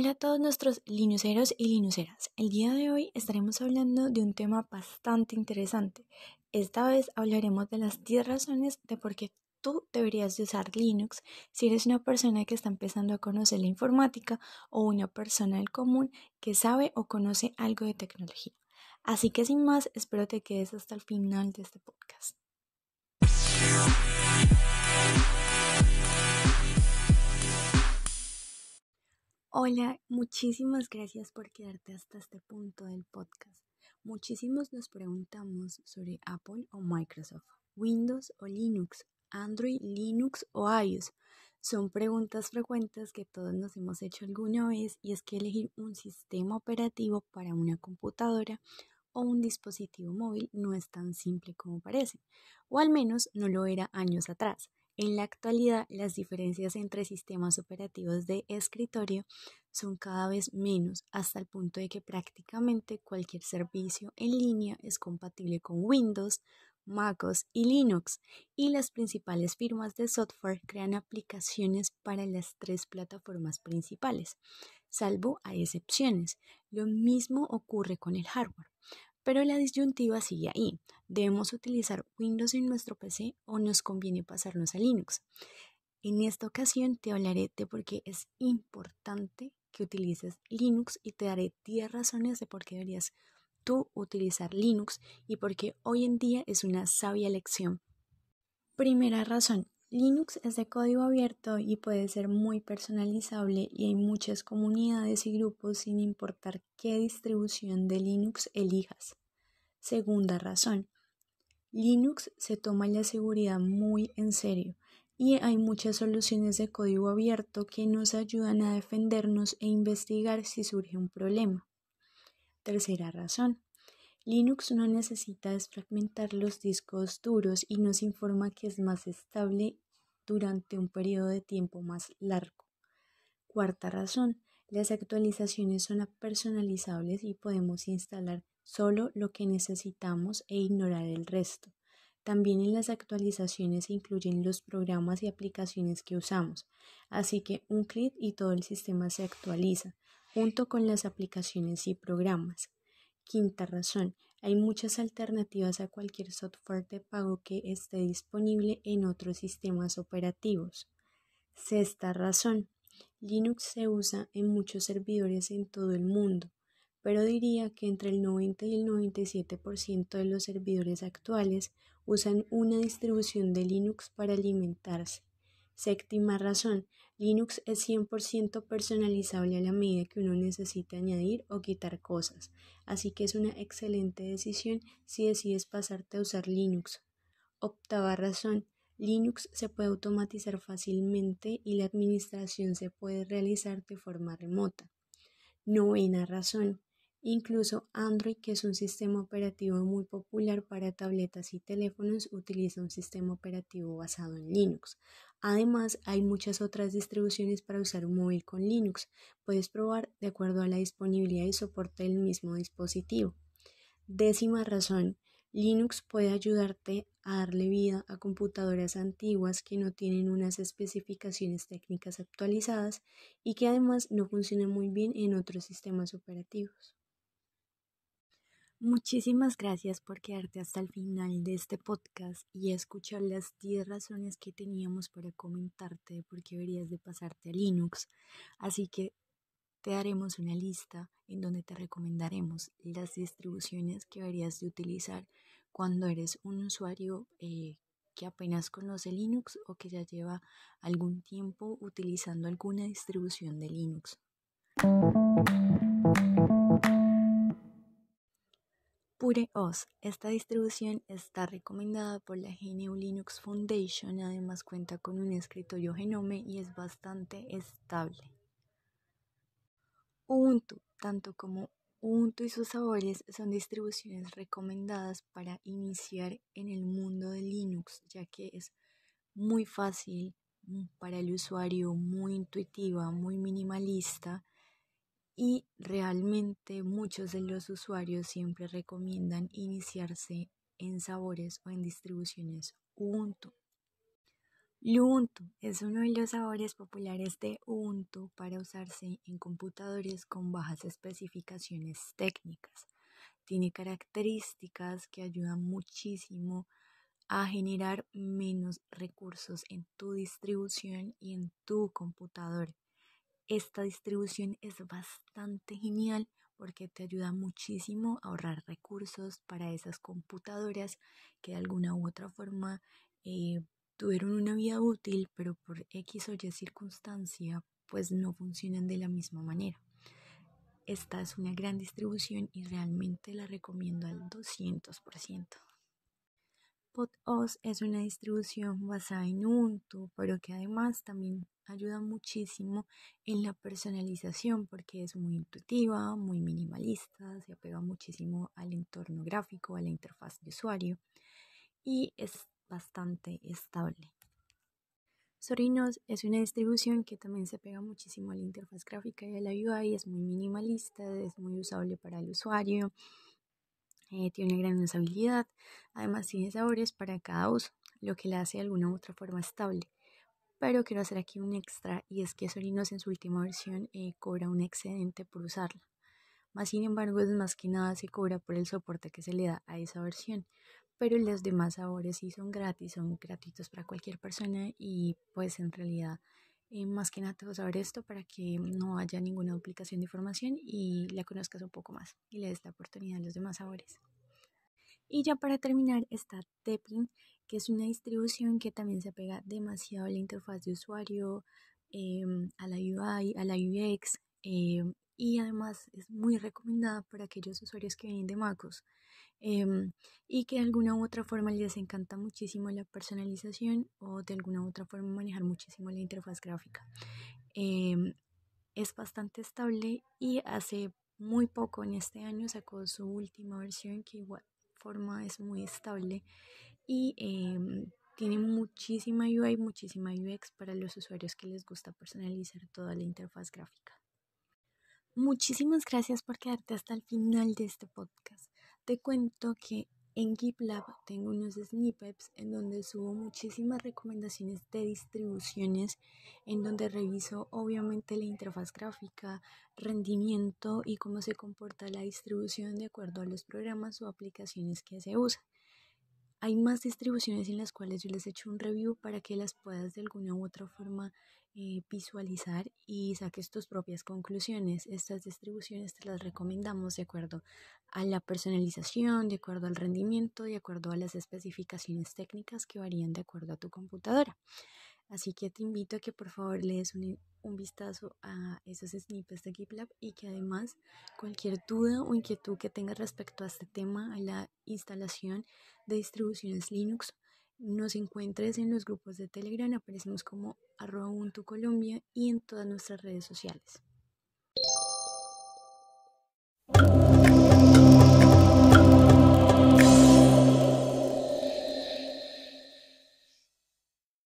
Hola a todos nuestros linuceros y linuceras. El día de hoy estaremos hablando de un tema bastante interesante. Esta vez hablaremos de las 10 razones de por qué tú deberías de usar Linux si eres una persona que está empezando a conocer la informática o una persona del común que sabe o conoce algo de tecnología. Así que sin más, espero te quedes hasta el final de este podcast. Hola, muchísimas gracias por quedarte hasta este punto del podcast. Muchísimos nos preguntamos sobre Apple o Microsoft, Windows o Linux, Android, Linux o iOS. Son preguntas frecuentes que todos nos hemos hecho alguna vez y es que elegir un sistema operativo para una computadora o un dispositivo móvil no es tan simple como parece, o al menos no lo era años atrás. En la actualidad, las diferencias entre sistemas operativos de escritorio son cada vez menos, hasta el punto de que prácticamente cualquier servicio en línea es compatible con Windows, MacOS y Linux, y las principales firmas de software crean aplicaciones para las tres plataformas principales, salvo a excepciones. Lo mismo ocurre con el hardware. Pero la disyuntiva sigue ahí. ¿Debemos utilizar Windows en nuestro PC o nos conviene pasarnos a Linux? En esta ocasión te hablaré de por qué es importante que utilices Linux y te daré 10 razones de por qué deberías tú utilizar Linux y por qué hoy en día es una sabia elección. Primera razón, Linux es de código abierto y puede ser muy personalizable y hay muchas comunidades y grupos sin importar qué distribución de Linux elijas. Segunda razón. Linux se toma la seguridad muy en serio y hay muchas soluciones de código abierto que nos ayudan a defendernos e investigar si surge un problema. Tercera razón. Linux no necesita desfragmentar los discos duros y nos informa que es más estable durante un periodo de tiempo más largo. Cuarta razón, las actualizaciones son personalizables y podemos instalar solo lo que necesitamos e ignorar el resto. También en las actualizaciones se incluyen los programas y aplicaciones que usamos, así que un clic y todo el sistema se actualiza, junto con las aplicaciones y programas. Quinta razón, hay muchas alternativas a cualquier software de pago que esté disponible en otros sistemas operativos. Sexta razón, Linux se usa en muchos servidores en todo el mundo, pero diría que entre el 90 y el 97% de los servidores actuales usan una distribución de Linux para alimentarse. Séptima razón, Linux es 100% personalizable a la medida que uno necesite añadir o quitar cosas, así que es una excelente decisión si decides pasarte a usar Linux. Octava razón, Linux se puede automatizar fácilmente y la administración se puede realizar de forma remota. Novena razón, Incluso Android, que es un sistema operativo muy popular para tabletas y teléfonos, utiliza un sistema operativo basado en Linux. Además, hay muchas otras distribuciones para usar un móvil con Linux. Puedes probar de acuerdo a la disponibilidad y soporte del mismo dispositivo. Décima razón, Linux puede ayudarte a darle vida a computadoras antiguas que no tienen unas especificaciones técnicas actualizadas y que además no funcionan muy bien en otros sistemas operativos. Muchísimas gracias por quedarte hasta el final de este podcast y escuchar las 10 razones que teníamos para comentarte de por qué deberías de pasarte a Linux. Así que te daremos una lista en donde te recomendaremos las distribuciones que deberías de utilizar cuando eres un usuario eh, que apenas conoce Linux o que ya lleva algún tiempo utilizando alguna distribución de Linux. Esta distribución está recomendada por la GNU Linux Foundation, además cuenta con un escritorio Genome y es bastante estable. Ubuntu, tanto como Ubuntu y sus sabores, son distribuciones recomendadas para iniciar en el mundo de Linux, ya que es muy fácil mm, para el usuario, muy intuitiva, muy minimalista y realmente muchos de los usuarios siempre recomiendan iniciarse en sabores o en distribuciones Ubuntu. Ubuntu es uno de los sabores populares de Ubuntu para usarse en computadores con bajas especificaciones técnicas. Tiene características que ayudan muchísimo a generar menos recursos en tu distribución y en tu computador. Esta distribución es bastante genial porque te ayuda muchísimo a ahorrar recursos para esas computadoras que de alguna u otra forma eh, tuvieron una vida útil, pero por X o Y circunstancia, pues no funcionan de la misma manera. Esta es una gran distribución y realmente la recomiendo al 200%. PodOS es una distribución basada en Ubuntu, pero que además también ayuda muchísimo en la personalización porque es muy intuitiva, muy minimalista, se apega muchísimo al entorno gráfico, a la interfaz de usuario y es bastante estable. Sorinos es una distribución que también se apega muchísimo a la interfaz gráfica y a la UI, es muy minimalista, es muy usable para el usuario, eh, tiene una gran usabilidad, además tiene sabores para cada uso, lo que la hace de alguna u otra forma estable. Pero quiero hacer aquí un extra y es que Sorinos en su última versión eh, cobra un excedente por usarla. Más sin embargo, es más que nada se cobra por el soporte que se le da a esa versión. Pero los demás sabores sí son gratis, son gratuitos para cualquier persona y pues en realidad más que nada te voy a saber esto para que no haya ninguna duplicación de información y la conozcas un poco más y le des la oportunidad a los demás sabores. Y ya para terminar está Tepin, que es una distribución que también se apega demasiado a la interfaz de usuario, em, a la UI, a la UX em, y además es muy recomendada para aquellos usuarios que vienen de MacOS Em, y que de alguna u otra forma les encanta muchísimo la personalización o de alguna u otra forma manejar muchísimo la interfaz gráfica. Em, es bastante estable y hace muy poco en este año sacó su última versión que igual forma es muy estable y em, tiene muchísima UI, muchísima UX para los usuarios que les gusta personalizar toda la interfaz gráfica. Muchísimas gracias por quedarte hasta el final de este podcast. Te cuento que en GitLab tengo unos snippets en donde subo muchísimas recomendaciones de distribuciones, en donde reviso obviamente la interfaz gráfica, rendimiento y cómo se comporta la distribución de acuerdo a los programas o aplicaciones que se usan. Hay más distribuciones en las cuales yo les he hecho un review para que las puedas de alguna u otra forma eh, visualizar y saques tus propias conclusiones. Estas distribuciones te las recomendamos de acuerdo a la personalización, de acuerdo al rendimiento, de acuerdo a las especificaciones técnicas que varían de acuerdo a tu computadora. Así que te invito a que por favor le des un, vistazo a esos snippets de GitLab y que además cualquier duda o inquietud que tengas respecto a este tema, a la instalación de distribuciones Linux, nos encuentres en los grupos de Telegram, aparecemos como arroba y en todas nuestras redes sociales.